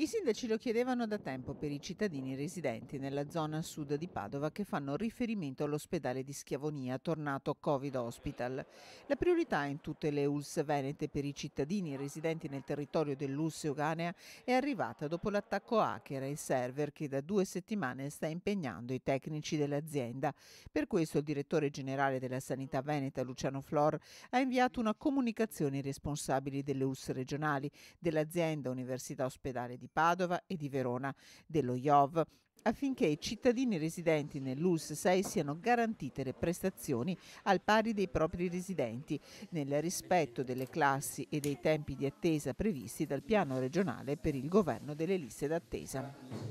I sindaci lo chiedevano da tempo per i cittadini residenti nella zona sud di Padova che fanno riferimento all'ospedale di Schiavonia, tornato Covid Hospital. La priorità in tutte le ULS venete per i cittadini residenti nel territorio dell'ULS Euganea è arrivata dopo l'attacco hacker ai server che da due settimane sta impegnando i tecnici dell'azienda. Per questo il direttore generale della Sanità Veneta, Luciano Flor, ha inviato una comunicazione ai responsabili delle ULS regionali, dell'azienda Università Ospedale di di Padova e di Verona dello IOV affinché ai cittadini residenti nell'ULS 6 siano garantite le prestazioni al pari dei propri residenti, nel rispetto delle classi e dei tempi di attesa previsti dal piano regionale per il governo delle liste d'attesa.